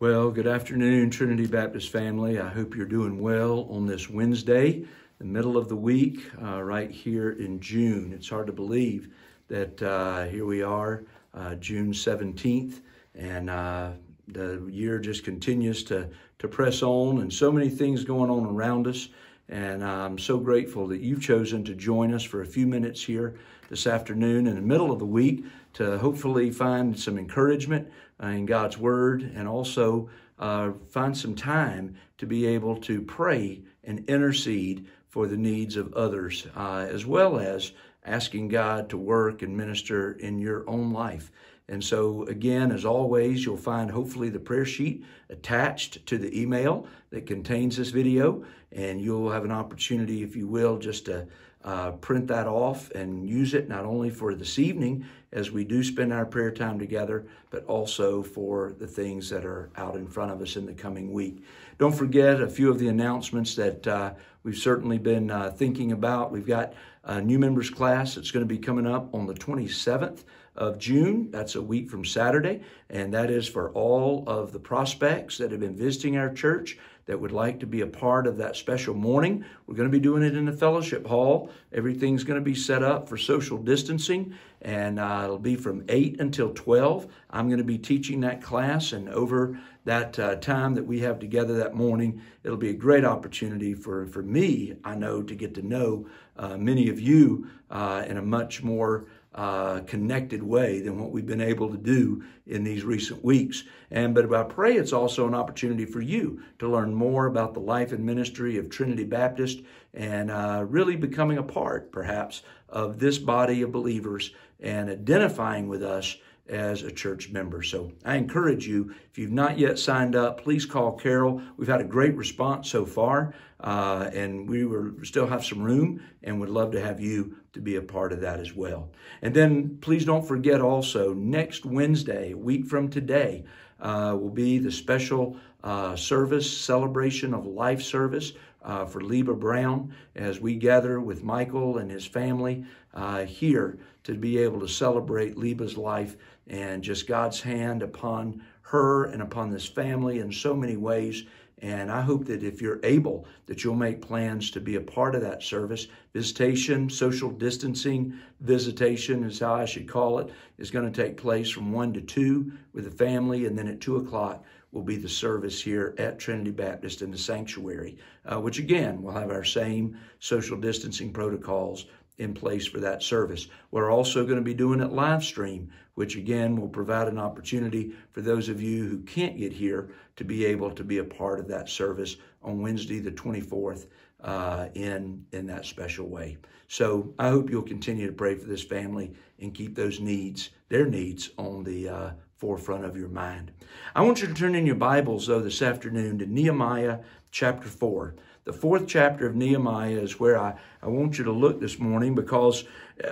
Well, good afternoon, Trinity Baptist family. I hope you're doing well on this Wednesday, the middle of the week, uh, right here in June. It's hard to believe that uh, here we are, uh, June 17th, and uh, the year just continues to, to press on, and so many things going on around us. And I'm so grateful that you've chosen to join us for a few minutes here this afternoon in the middle of the week to hopefully find some encouragement uh, in God's Word and also uh, find some time to be able to pray and intercede for the needs of others, uh, as well as asking God to work and minister in your own life. And so again, as always, you'll find hopefully the prayer sheet attached to the email that contains this video. And you'll have an opportunity, if you will, just to uh, print that off and use it not only for this evening as we do spend our prayer time together, but also for the things that are out in front of us in the coming week. Don't forget a few of the announcements that uh, we've certainly been uh, thinking about. We've got a new members class that's going to be coming up on the 27th of June. That's a week from Saturday, and that is for all of the prospects that have been visiting our church that would like to be a part of that special morning. We're going to be doing it in the fellowship hall. Everything's going to be set up for social distancing, and uh, it'll be from 8 until 12. I'm going to be teaching that class, and over that uh, time that we have together that morning, it'll be a great opportunity for, for me, I know, to get to know uh, many of you uh, in a much more uh, connected way than what we've been able to do in these recent weeks. And but I pray it's also an opportunity for you to learn more about the life and ministry of Trinity Baptist and uh, really becoming a part, perhaps, of this body of believers and identifying with us as a church member. So I encourage you, if you've not yet signed up, please call Carol. We've had a great response so far, uh, and we were, still have some room and would love to have you to be a part of that as well. And then please don't forget also, next Wednesday, a week from today, uh, will be the special uh, service celebration of life service uh, for Leba Brown as we gather with Michael and his family uh, here to be able to celebrate Leba's life and just God's hand upon her and upon this family in so many ways. And I hope that if you're able, that you'll make plans to be a part of that service. Visitation, social distancing, visitation is how I should call it, is going to take place from 1 to 2 with the family and then at 2 o'clock will be the service here at Trinity Baptist in the sanctuary, uh, which again will have our same social distancing protocols in place for that service. We're also going to be doing it live stream, which again will provide an opportunity for those of you who can't get here to be able to be a part of that service on Wednesday the 24th uh, in in that special way. So I hope you'll continue to pray for this family and keep those needs, their needs, on the uh, forefront of your mind. I want you to turn in your Bibles though this afternoon to Nehemiah chapter four. The fourth chapter of Nehemiah is where I, I want you to look this morning because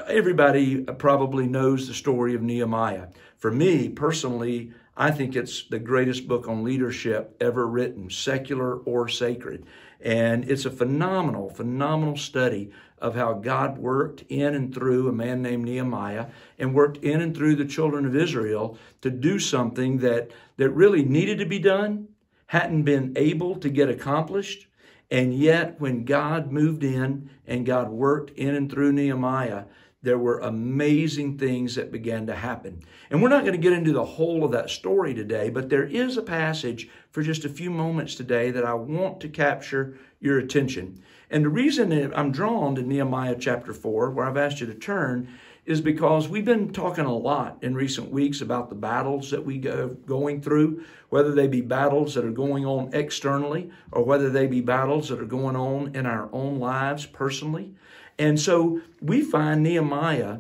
everybody probably knows the story of Nehemiah. For me personally, I think it's the greatest book on leadership ever written, secular or sacred. And it's a phenomenal, phenomenal study of how God worked in and through a man named Nehemiah and worked in and through the children of Israel to do something that, that really needed to be done, hadn't been able to get accomplished. And yet, when God moved in and God worked in and through Nehemiah, there were amazing things that began to happen. And we're not going to get into the whole of that story today, but there is a passage for just a few moments today that I want to capture your attention. And the reason I'm drawn to Nehemiah chapter 4, where I've asked you to turn, is because we've been talking a lot in recent weeks about the battles that we go going through, whether they be battles that are going on externally or whether they be battles that are going on in our own lives personally. And so we find Nehemiah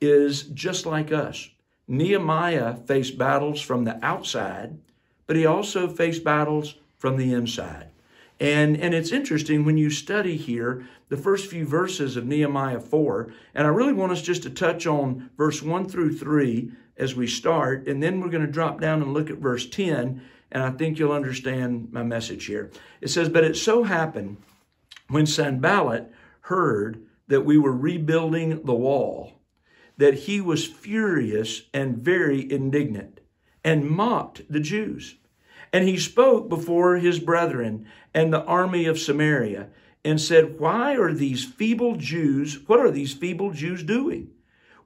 is just like us. Nehemiah faced battles from the outside, but he also faced battles from the inside. And, and it's interesting when you study here the first few verses of Nehemiah 4, and I really want us just to touch on verse 1 through 3 as we start, and then we're going to drop down and look at verse 10, and I think you'll understand my message here. It says, But it so happened when Sanballat heard that we were rebuilding the wall, that he was furious and very indignant and mocked the Jews. And he spoke before his brethren and the army of Samaria and said, Why are these feeble Jews, what are these feeble Jews doing?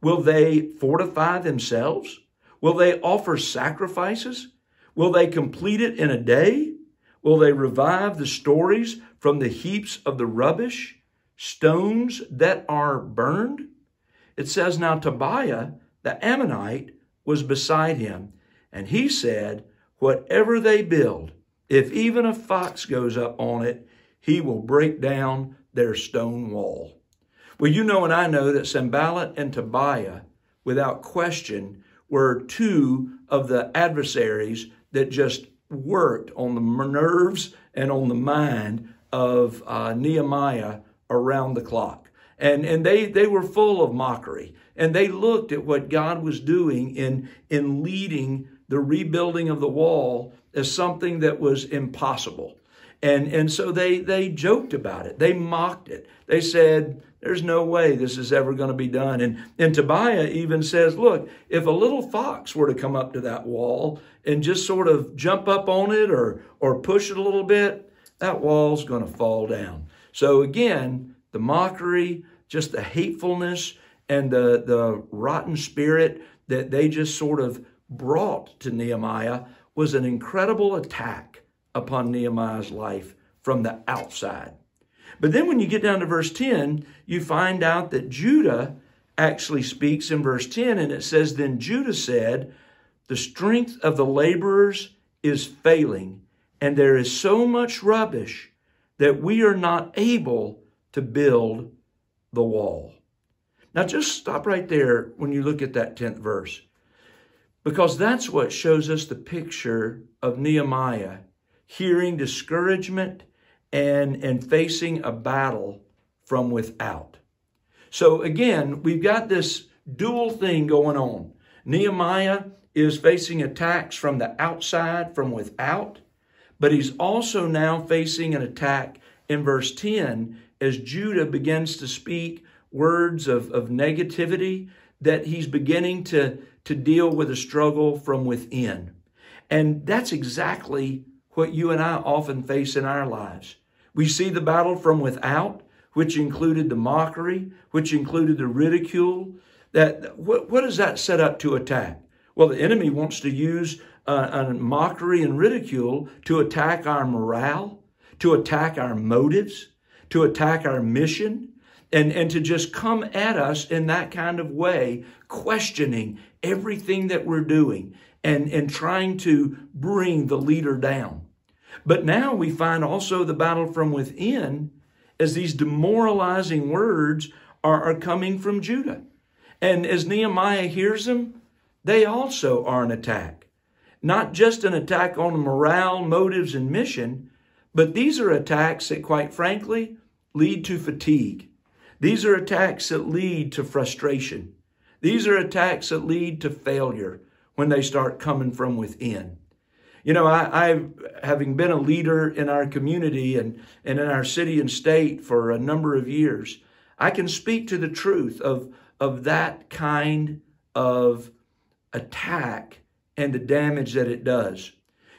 Will they fortify themselves? Will they offer sacrifices? Will they complete it in a day? Will they revive the stories from the heaps of the rubbish? stones that are burned? It says, Now Tobiah the Ammonite was beside him, and he said, Whatever they build, if even a fox goes up on it, he will break down their stone wall. Well, you know and I know that Sembalat and Tobiah, without question, were two of the adversaries that just worked on the nerves and on the mind of uh, Nehemiah around the clock. And, and they, they were full of mockery. And they looked at what God was doing in, in leading the rebuilding of the wall as something that was impossible. And, and so they, they joked about it. They mocked it. They said, there's no way this is ever going to be done. And, and Tobiah even says, look, if a little fox were to come up to that wall and just sort of jump up on it or, or push it a little bit, that wall's going to fall down. So again, the mockery, just the hatefulness, and the, the rotten spirit that they just sort of brought to Nehemiah was an incredible attack upon Nehemiah's life from the outside. But then when you get down to verse 10, you find out that Judah actually speaks in verse 10, and it says, Then Judah said, The strength of the laborers is failing, and there is so much rubbish that we are not able to build the wall. Now, just stop right there when you look at that 10th verse, because that's what shows us the picture of Nehemiah hearing discouragement and, and facing a battle from without. So, again, we've got this dual thing going on. Nehemiah is facing attacks from the outside, from without, but he's also now facing an attack in verse 10 as Judah begins to speak words of, of negativity that he's beginning to, to deal with a struggle from within. And that's exactly what you and I often face in our lives. We see the battle from without, which included the mockery, which included the ridicule. That what, what is that set up to attack? Well, the enemy wants to use uh, and mockery and ridicule to attack our morale, to attack our motives, to attack our mission, and, and to just come at us in that kind of way, questioning everything that we're doing and, and trying to bring the leader down. But now we find also the battle from within as these demoralizing words are, are coming from Judah. And as Nehemiah hears them, they also are an attack not just an attack on morale, motives, and mission, but these are attacks that, quite frankly, lead to fatigue. These are attacks that lead to frustration. These are attacks that lead to failure when they start coming from within. You know, I, I, having been a leader in our community and, and in our city and state for a number of years, I can speak to the truth of, of that kind of attack and the damage that it does.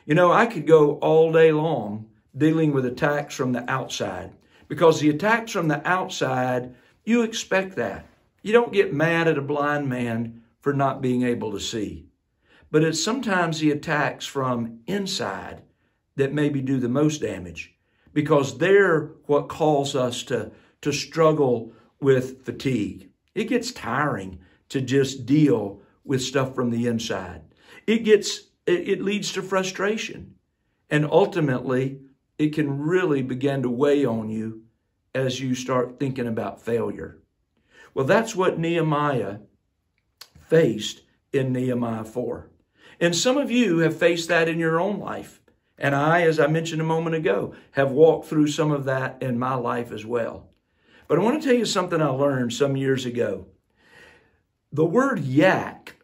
You know, I could go all day long dealing with attacks from the outside because the attacks from the outside, you expect that. You don't get mad at a blind man for not being able to see. But it's sometimes the attacks from inside that maybe do the most damage because they're what cause us to, to struggle with fatigue. It gets tiring to just deal with stuff from the inside it gets it leads to frustration. And ultimately, it can really begin to weigh on you as you start thinking about failure. Well, that's what Nehemiah faced in Nehemiah 4. And some of you have faced that in your own life. And I, as I mentioned a moment ago, have walked through some of that in my life as well. But I want to tell you something I learned some years ago. The word yak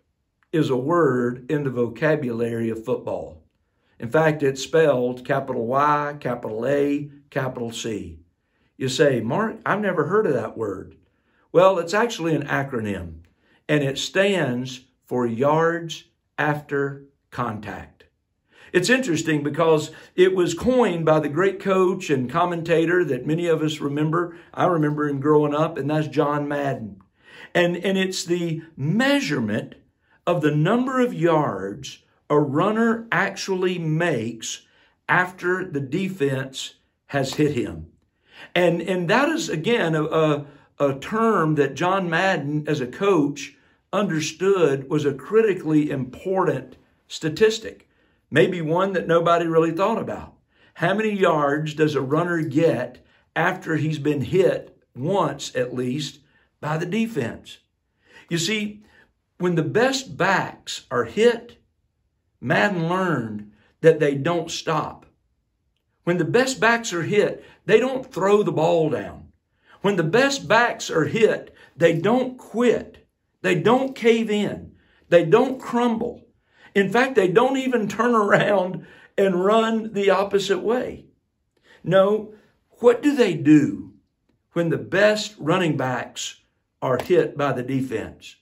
is a word in the vocabulary of football. In fact, it's spelled capital Y, capital A, capital C. You say, Mark, I've never heard of that word. Well, it's actually an acronym, and it stands for yards after contact. It's interesting because it was coined by the great coach and commentator that many of us remember. I remember him growing up, and that's John Madden. And, and it's the measurement of the number of yards a runner actually makes after the defense has hit him. And, and that is, again, a, a, a term that John Madden, as a coach, understood was a critically important statistic, maybe one that nobody really thought about. How many yards does a runner get after he's been hit once at least by the defense? You see, when the best backs are hit, Madden learned that they don't stop. When the best backs are hit, they don't throw the ball down. When the best backs are hit, they don't quit. They don't cave in. They don't crumble. In fact, they don't even turn around and run the opposite way. No, what do they do when the best running backs are hit by the defense?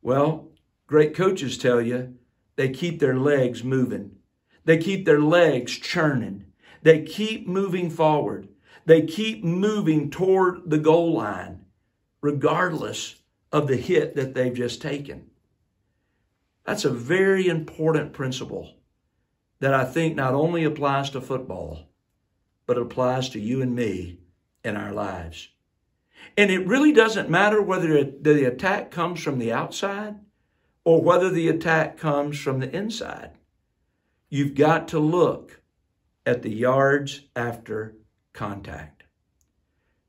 Well, great coaches tell you they keep their legs moving. They keep their legs churning. They keep moving forward. They keep moving toward the goal line, regardless of the hit that they've just taken. That's a very important principle that I think not only applies to football, but applies to you and me in our lives. And it really doesn't matter whether the attack comes from the outside or whether the attack comes from the inside. You've got to look at the yards after contact.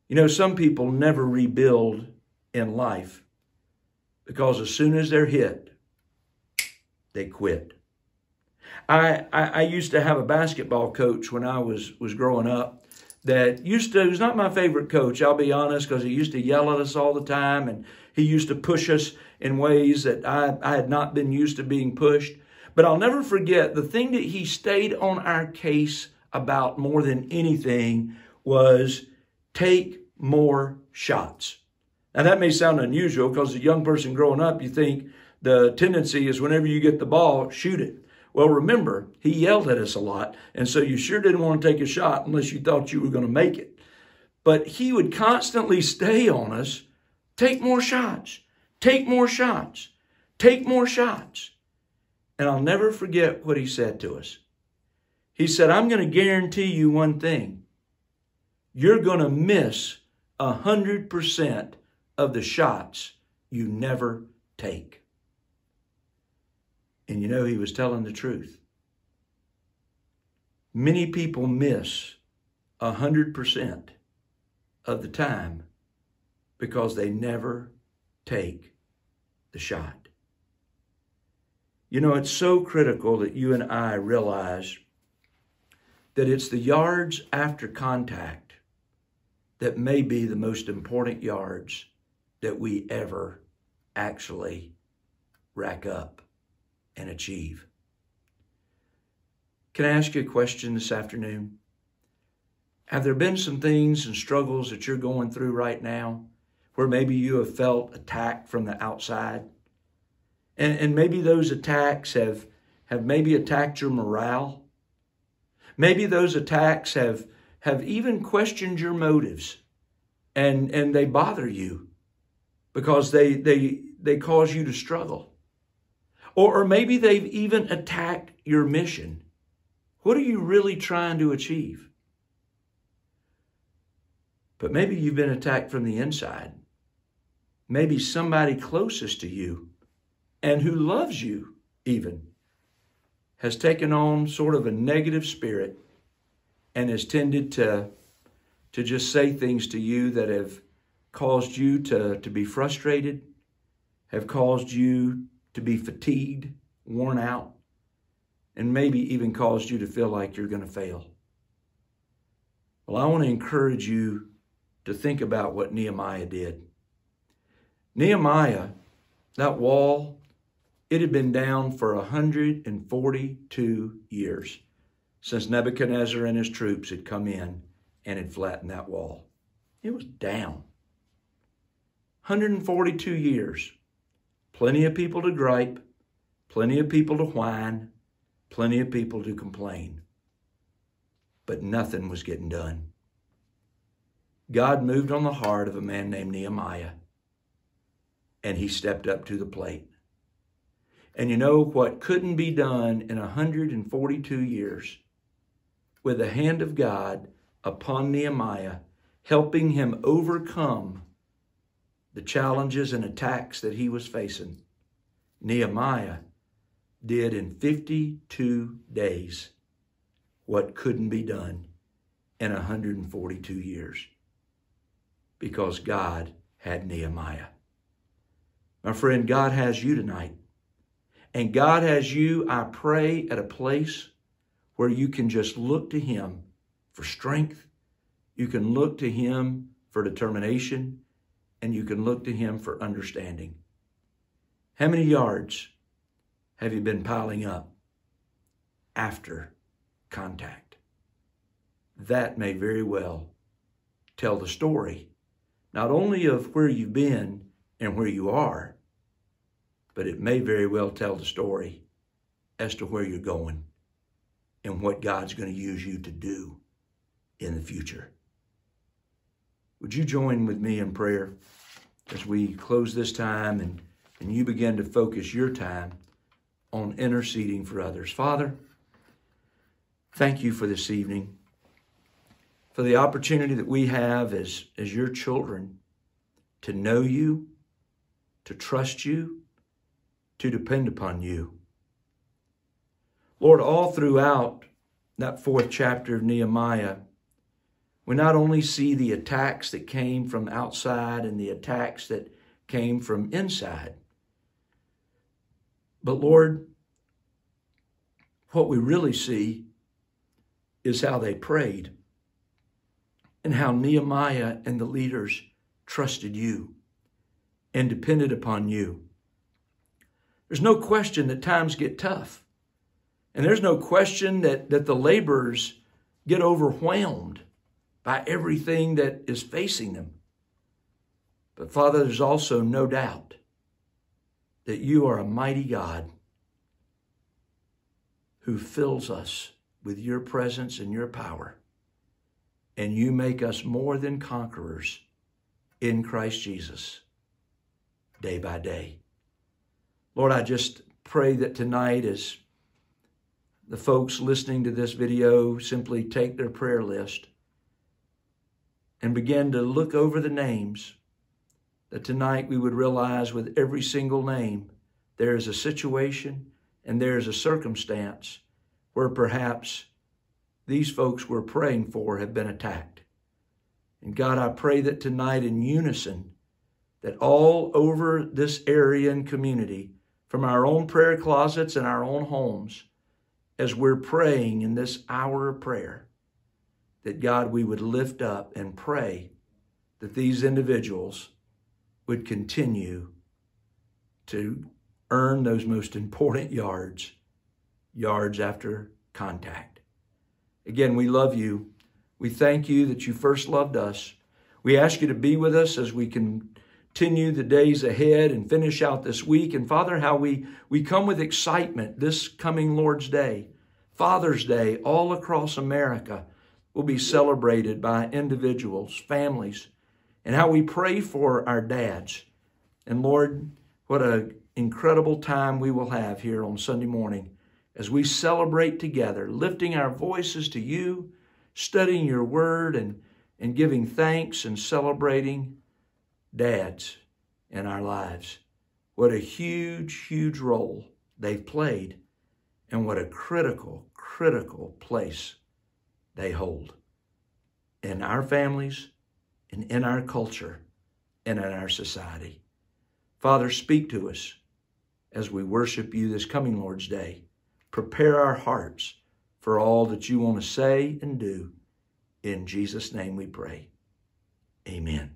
You know, some people never rebuild in life because as soon as they're hit, they quit. I, I, I used to have a basketball coach when I was, was growing up that used to, hes not my favorite coach, I'll be honest, because he used to yell at us all the time and he used to push us in ways that I, I had not been used to being pushed. But I'll never forget the thing that he stayed on our case about more than anything was take more shots. Now, that may sound unusual because a young person growing up, you think the tendency is whenever you get the ball, shoot it. Well, remember, he yelled at us a lot, and so you sure didn't want to take a shot unless you thought you were going to make it. But he would constantly stay on us take more shots, take more shots, take more shots. And I'll never forget what he said to us. He said, I'm going to guarantee you one thing. You're going to miss 100% of the shots you never take and you know he was telling the truth. Many people miss 100% of the time because they never take the shot. You know, it's so critical that you and I realize that it's the yards after contact that may be the most important yards that we ever actually rack up and achieve. Can I ask you a question this afternoon? Have there been some things and struggles that you're going through right now where maybe you have felt attacked from the outside? And, and maybe those attacks have, have maybe attacked your morale. Maybe those attacks have, have even questioned your motives and, and they bother you because they, they, they cause you to struggle. Or, or maybe they've even attacked your mission. What are you really trying to achieve? But maybe you've been attacked from the inside. Maybe somebody closest to you and who loves you even has taken on sort of a negative spirit and has tended to, to just say things to you that have caused you to, to be frustrated, have caused you to be fatigued, worn out, and maybe even caused you to feel like you're going to fail. Well, I want to encourage you to think about what Nehemiah did. Nehemiah, that wall, it had been down for 142 years since Nebuchadnezzar and his troops had come in and had flattened that wall. It was down. 142 years. Plenty of people to gripe, plenty of people to whine, plenty of people to complain. But nothing was getting done. God moved on the heart of a man named Nehemiah, and he stepped up to the plate. And you know what couldn't be done in 142 years? With the hand of God upon Nehemiah, helping him overcome the challenges and attacks that he was facing. Nehemiah did in 52 days what couldn't be done in 142 years because God had Nehemiah. My friend, God has you tonight. And God has you, I pray, at a place where you can just look to Him for strength. You can look to Him for determination and you can look to Him for understanding. How many yards have you been piling up after contact? That may very well tell the story, not only of where you've been and where you are, but it may very well tell the story as to where you're going and what God's going to use you to do in the future. Would you join with me in prayer as we close this time and, and you begin to focus your time on interceding for others? Father, thank you for this evening, for the opportunity that we have as, as your children to know you, to trust you, to depend upon you. Lord, all throughout that fourth chapter of Nehemiah, we not only see the attacks that came from outside and the attacks that came from inside, but Lord, what we really see is how they prayed and how Nehemiah and the leaders trusted you and depended upon you. There's no question that times get tough. And there's no question that, that the laborers get overwhelmed by everything that is facing them. But Father, there's also no doubt that you are a mighty God who fills us with your presence and your power. And you make us more than conquerors in Christ Jesus day by day. Lord, I just pray that tonight as the folks listening to this video simply take their prayer list and begin to look over the names, that tonight we would realize with every single name there is a situation and there is a circumstance where perhaps these folks we're praying for have been attacked. And God, I pray that tonight in unison, that all over this area and community, from our own prayer closets and our own homes, as we're praying in this hour of prayer, that God, we would lift up and pray that these individuals would continue to earn those most important yards, yards after contact. Again, we love you. We thank you that you first loved us. We ask you to be with us as we continue the days ahead and finish out this week. And Father, how we, we come with excitement this coming Lord's Day, Father's Day, all across America will be celebrated by individuals, families, and how we pray for our dads. And Lord, what an incredible time we will have here on Sunday morning as we celebrate together, lifting our voices to you, studying your word, and, and giving thanks and celebrating dads in our lives. What a huge, huge role they've played, and what a critical, critical place they hold in our families and in our culture and in our society. Father, speak to us as we worship you this coming Lord's Day. Prepare our hearts for all that you want to say and do. In Jesus' name we pray. Amen.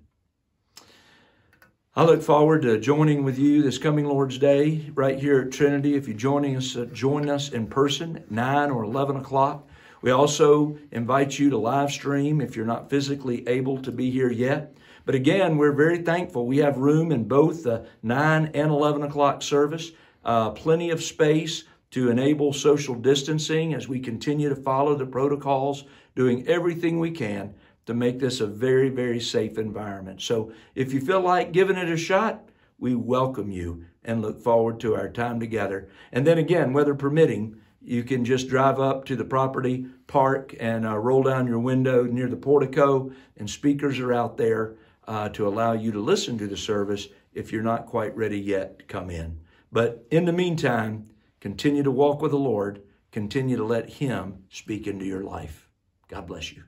I look forward to joining with you this coming Lord's Day right here at Trinity. If you're joining us, uh, join us in person at 9 or 11 o'clock. We also invite you to live stream if you're not physically able to be here yet. But again, we're very thankful. We have room in both the 9 and 11 o'clock service, uh, plenty of space to enable social distancing as we continue to follow the protocols, doing everything we can to make this a very, very safe environment. So if you feel like giving it a shot, we welcome you and look forward to our time together. And then again, weather permitting, you can just drive up to the property, park, and uh, roll down your window near the portico, and speakers are out there uh, to allow you to listen to the service if you're not quite ready yet to come in. But in the meantime, continue to walk with the Lord, continue to let Him speak into your life. God bless you.